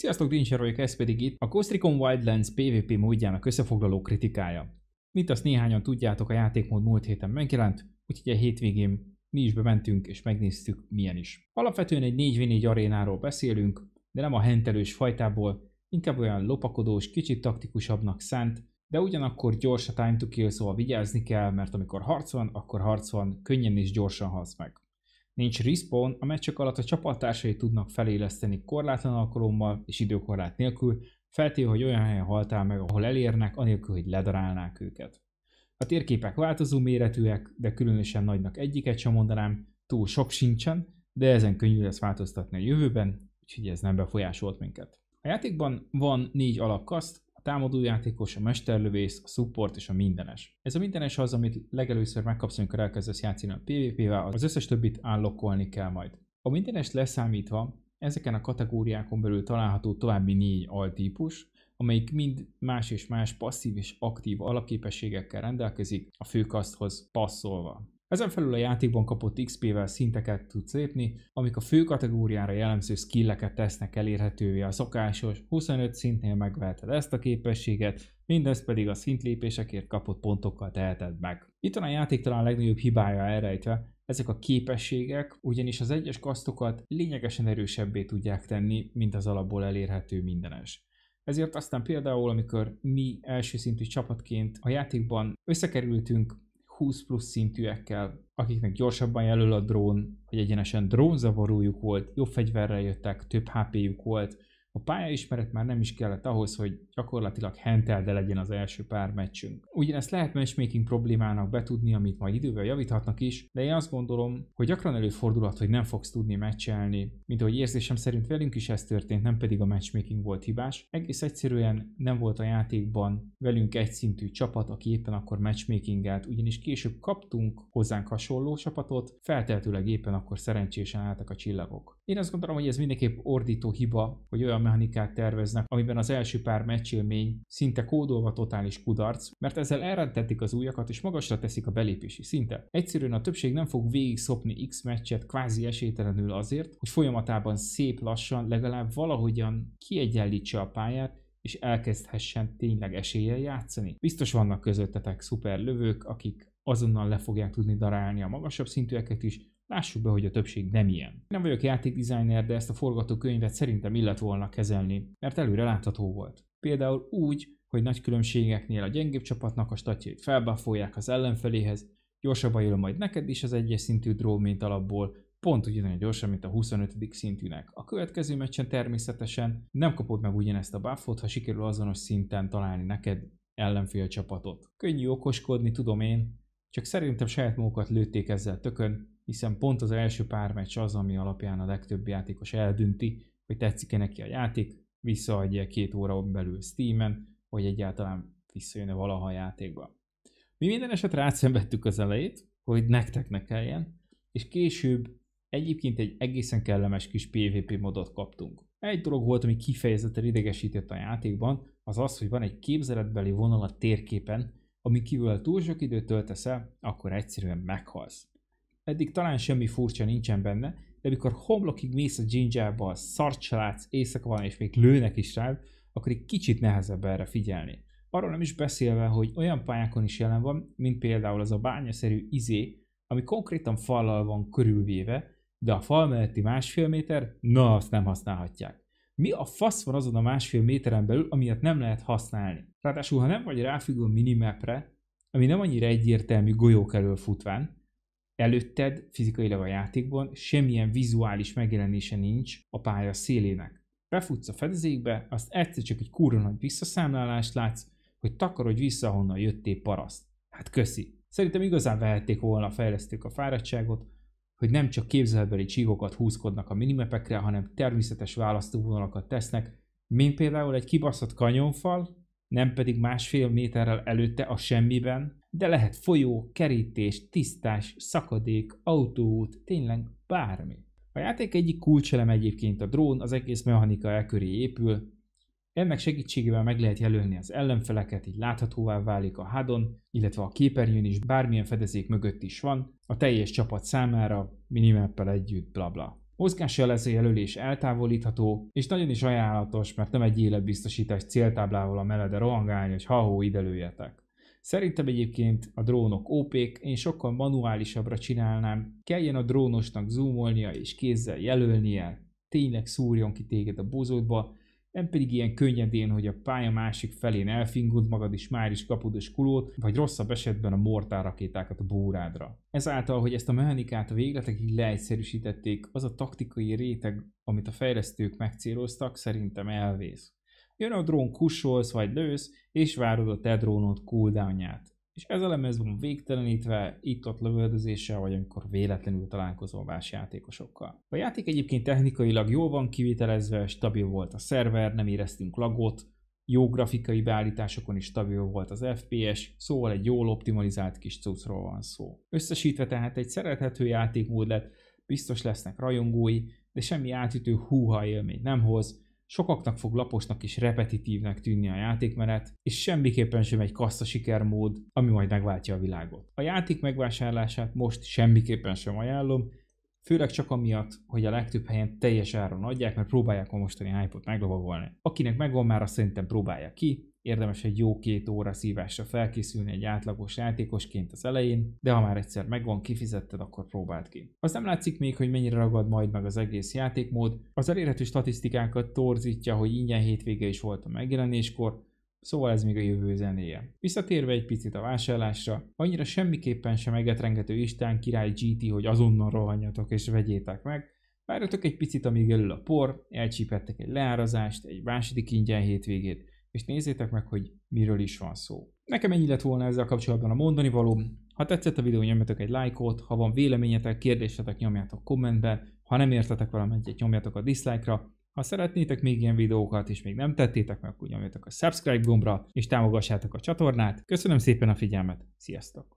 Sziasztok, Dincser vagyok, ez pedig itt a Ghost Recon Wildlands PvP módjának összefoglaló kritikája. Mint azt néhányan tudjátok, a játékmód múlt héten megjelent, úgyhogy a hétvégén mi is bementünk és megnéztük milyen is. Alapvetően egy 4v4 arénáról beszélünk, de nem a hentelős fajtából, inkább olyan lopakodós, kicsit taktikusabbnak szánt, de ugyanakkor gyors a time to kill, szóval vigyázni kell, mert amikor harc van, akkor harc van, könnyen és gyorsan halsz meg. Nincs respawn, a meccsek alatt a csapattársai tudnak feléleszteni korlátlan alkalommal és időkorlát nélkül, feltéve, hogy olyan helyen haltál meg, ahol elérnek, anélkül, hogy ledarálnák őket. A térképek változó méretűek, de különösen nagynak egyiket sem mondanám, túl sok sincsen, de ezen könnyű lesz változtatni a jövőben, úgyhogy ez nem befolyásolt minket. A játékban van négy alapkaszt, a támadójátékos, a mesterlövész, a support és a mindenes. Ez a mindenes az, amit legelőször megkapsz, amikor elkezdesz játszani a PvP-vel, az összes többit állokkolni kell majd. A mindenest leszámítva, ezeken a kategóriákon belül található további négy altípus, amelyik mind más és más passzív és aktív alapképességekkel rendelkezik a főkaszthoz passzolva. Ezen felül a játékban kapott XP-vel szinteket tudsz lépni, amik a fő kategóriára jellemző skilleket tesznek elérhetővé a szokásos, 25 szintnél megveheted ezt a képességet, mindezt pedig a szintlépésekért kapott pontokkal teheted meg. Itt van a játék talán a legnagyobb hibája elrejtve, ezek a képességek ugyanis az egyes kasztokat lényegesen erősebbé tudják tenni, mint az alapból elérhető mindenes. Ezért aztán például, amikor mi első szintű csapatként a játékban összekerültünk 20 plusz szintűekkel, akiknek gyorsabban jelöl a drón, hogy egyenesen drónzavarújuk volt, jobb fegyverrel jöttek, több HP-juk volt, a pályaismeret már nem is kellett ahhoz, hogy gyakorlatilag hentelde legyen az első pár meccsünk. Ugyanezt lehet matchmaking problémának betudni, amit majd idővel javíthatnak is, de én azt gondolom, hogy gyakran előfordulhat, hogy nem fogsz tudni meccselni, mint ahogy érzésem szerint velünk is ez történt, nem pedig a matchmaking volt hibás. Egész egyszerűen nem volt a játékban velünk egyszintű csapat, aki éppen akkor matchmakingelt, ugyanis később kaptunk hozzánk hasonló csapatot, felteltőleg éppen akkor szerencsésen álltak a csillagok. Én azt gondolom, hogy ez mindenképp ordító hiba, hogy olyan olyan mechanikát terveznek, amiben az első pár meccsélmény szinte kódolva totális kudarc, mert ezzel elrendetik az újakat és magasra teszik a belépési szintet. Egyszerűen a többség nem fog végig szopni X meccset kvázi esélytelenül azért, hogy folyamatában szép lassan legalább valahogyan kiegyenlítse a pályát, és elkezdhessen tényleg eséllyel játszani. Biztos vannak közöttetek szuper lövők, akik azonnal le fogják tudni darálni a magasabb szintűeket is, Lássuk be, hogy a többség nem ilyen. Nem vagyok játékdesigner, de ezt a forgatókönyvet szerintem illet volna kezelni, mert előre látható volt. Például úgy, hogy nagy különbségeknél a gyengébb csapatnak a statjait felbáfolják az ellenfeléhez, gyorsabban jön majd neked is az egyes szintű drón, mint alapból, pont ugyanolyan gyorsan, mint a 25. szintűnek. A következő meccsen természetesen nem kapod meg ugyanezt a buffot, ha sikerül azonos szinten találni neked ellenfél csapatot. Könnyű okoskodni, tudom én, csak szerintem saját magukat lőtték ezzel tökön, hiszen pont az első pár meccs az, ami alapján a legtöbb játékos eldönti, hogy tetszik-e neki a játék, visszaadja két óra belül Steamen, hogy egyáltalán visszajön-e valaha a játékba. Mi minden esetre átszenvedtük az elejét, hogy nektek ne kelljen, és később egyébként egy egészen kellemes kis PvP modot kaptunk. Egy dolog volt, ami kifejezetten idegesített a játékban, az az, hogy van egy képzeletbeli vonal a térképen, ami kívül túl sok időt töltesz el, akkor egyszerűen meghalsz eddig talán semmi furcsa nincsen benne, de amikor homlokig mész a dzsindzsába, szart se látsz, éjszaka van és még lőnek is rád, akkor egy kicsit nehezebb erre figyelni. Arról nem is beszélve, hogy olyan pályákon is jelen van, mint például az a bányaszerű izé, ami konkrétan fallal van körülvéve, de a fal melletti másfél méter, na azt nem használhatják. Mi a fasz van azon a másfél méteren belül, amiatt nem lehet használni? Ráadásul, ha nem vagy ráfüggő minimapre, ami nem annyira egyértelmű golyók elől futván, előtted fizikailag a játékban semmilyen vizuális megjelenése nincs a pálya szélének. Befutsz a fedezékbe, azt egyszer csak egy kurva nagy visszaszámlálást látsz, hogy takarodj vissza, honnan jöttél paraszt. Hát köszi. Szerintem igazán vehették volna a fejlesztők a fáradtságot, hogy nem csak képzelbeli csíkokat húzkodnak a minimepekre, hanem természetes választóvonalakat tesznek, mint például egy kibaszott kanyonfal, nem pedig másfél méterrel előtte a semmiben, de lehet folyó, kerítés, tisztás, szakadék, autóút, tényleg bármi. A játék egyik kulcselem egyébként a drón, az egész mechanika elköré épül, ennek segítségével meg lehet jelölni az ellenfeleket, így láthatóvá válik a hádon, illetve a képernyőn is bármilyen fedezék mögött is van, a teljes csapat számára, minimappel együtt, blabla. Bla. Mozgásjelező jelölés eltávolítható, és nagyon is ajánlatos, mert nem egy életbiztosítás céltáblával a melede rohangálni, hogy ha-hó idelőjetek. Szerintem egyébként a drónok ópék, én sokkal manuálisabbra csinálnám, kelljen a drónosnak zoomolnia és kézzel jelölnie, tényleg szúrjon ki téged a bozótba, nem pedig ilyen könnyedén, hogy a pálya másik felén elfingult magad is már is kapod és skulót, vagy rosszabb esetben a mortárrakétákat a bórádra. Ezáltal, hogy ezt a mechanikát a végletekig leegyszerűsítették, az a taktikai réteg, amit a fejlesztők megcéloztak, szerintem elvész. Jön a drón, kussolsz vagy lősz, és várod a te drónod cooldownját és ez a lemez van végtelenítve, itt-ott lövöldözéssel, vagy amikor véletlenül találkozol más játékosokkal. A játék egyébként technikailag jól van kivitelezve, stabil volt a szerver, nem éreztünk lagot, jó grafikai beállításokon is stabil volt az FPS, szóval egy jól optimalizált kis cuccról van szó. Összesítve tehát egy szerethető játékmód lett, biztos lesznek rajongói, de semmi átütő húha élményt nem hoz, Sokaknak fog laposnak és repetitívnek tűnni a játékmenet, és semmiképpen sem egy kassza sikermód, ami majd megváltja a világot. A játék megvásárlását most semmiképpen sem ajánlom, főleg csak amiatt, hogy a legtöbb helyen teljes áron adják, mert próbálják a mostani hype-ot meglovagolni. Akinek megvan már, azt szerintem próbálja ki, Érdemes egy jó két óra szívásra felkészülni egy átlagos játékosként az elején, de ha már egyszer megvan, kifizetted, akkor próbáld ki. Az nem látszik még, hogy mennyire ragad majd meg az egész játékmód, az elérhető statisztikákat torzítja, hogy ingyen hétvége is volt a megjelenéskor, Szóval ez még a jövő zenéje. Visszatérve egy picit a vásárlásra, annyira semmiképpen sem egetrengető Istán király GT, hogy azonnal rohanjatok és vegyétek meg, várjatok egy picit, amíg elül a por, elcsípettek egy leárazást, egy második ingyen hétvégét, és nézzétek meg, hogy miről is van szó. Nekem ennyi lett volna ezzel kapcsolatban a mondani való. Ha tetszett a videó, nyomjatok egy lájkot, ha van véleményetek, kérdésetek, nyomjátok kommentbe, ha nem értetek valamelyet, nyomjátok a dislike-ra, ha szeretnétek még ilyen videókat, és még nem tettétek meg, akkor nyomjatok a subscribe gombra, és támogassátok a csatornát. Köszönöm szépen a figyelmet, sziasztok!